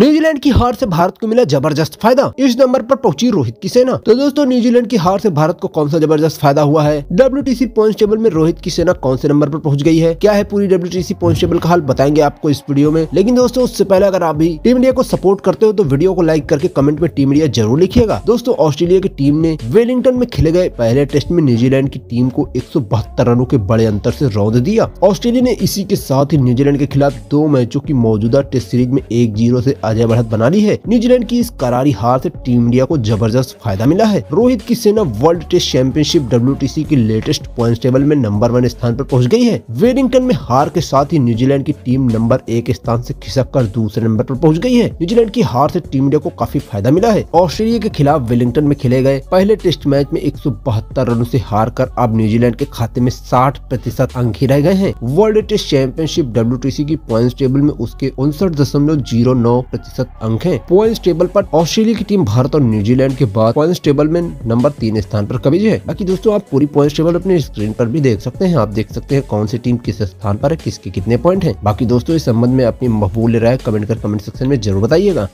New Zealand की हार से भारत को मिला जबरदस्त फायदा इस नंबर पर पहुंची रोहित की सेना तो दोस्तों न्यूजीलैंड की हार से भारत को कौन सा जबरदस्त फायदा हुआ है डब्ल्यू टी सी टेबल में रोहित की सेना कौन से नंबर पर पहुंच गई है क्या है पूरी डब्ल्यू टी सी टेबल का हाल बताएंगे आपको इस वीडियो में लेकिन दोस्तों उससे पहले अगर आप भी टीम इंडिया को सपोर्ट करते हो तो वीडियो को लाइक करके कमेंट में टीम इंडिया जरूर लिखिएगा दोस्तों ऑस्ट्रेलिया की टीम ने वेलिंगटन में खेले गए पहले टेस्ट में न्यूजीलैंड की टीम को एक रनों के बड़े अंतर ऐसी रौद दिया ऑस्ट्रेलिया ने इसी के साथ ही न्यूजीलैंड के खिलाफ दो मैचों की मौजूदा टेस्ट सीरीज में एक जीरो ऐसी अजय बढ़त बना ली है न्यूजीलैंड की इस करारी हार से टीम इंडिया को जबरदस्त फायदा मिला है रोहित की सेना वर्ल्ड टेस्ट चैंपियनशिप डब्ल्यू की लेटेस्ट पॉइंट टेबल में नंबर वन स्थान पर पहुंच गई है वेडिंगटन में हार के साथ ही न्यूजीलैंड की टीम नंबर एक स्थान से खिसक कर दूसरे नंबर पर पहुंच गई है न्यूजीलैंड की हार से टीम इंडिया को काफी फायदा मिला है ऑस्ट्रेलिया के खिलाफ वेलिंगटन में खेले गए पहले टेस्ट मैच में एक रनों से हार कर अब न्यूजीलैंड के खाते में साठ प्रतिशत अंक ही रह गए हैं वर्ल्ड टेस्ट चैंपियनशिप डब्ल्यू की पॉइंट टेबल में उसके उनसठ दशमलव प्रतिशत अंक है पॉइंट टेबल पर ऑस्ट्रेलिया की टीम भारत और न्यूजीलैंड के बाद पॉइंट टेबल में नंबर तीन स्थान पर कबीज है बाकी दोस्तों आप पूरी पॉइंट टेबल अपने स्क्रीन पर भी देख सकते हैं आप देख सकते हैं कौन सी टीम किस स्थान पर है किसके कितने पॉइंट है बाकी दोस्तों इस संबंध में अपनी मकबूल राय कमेंट कर कमेंट सेक्शन में जरूर बताइएगा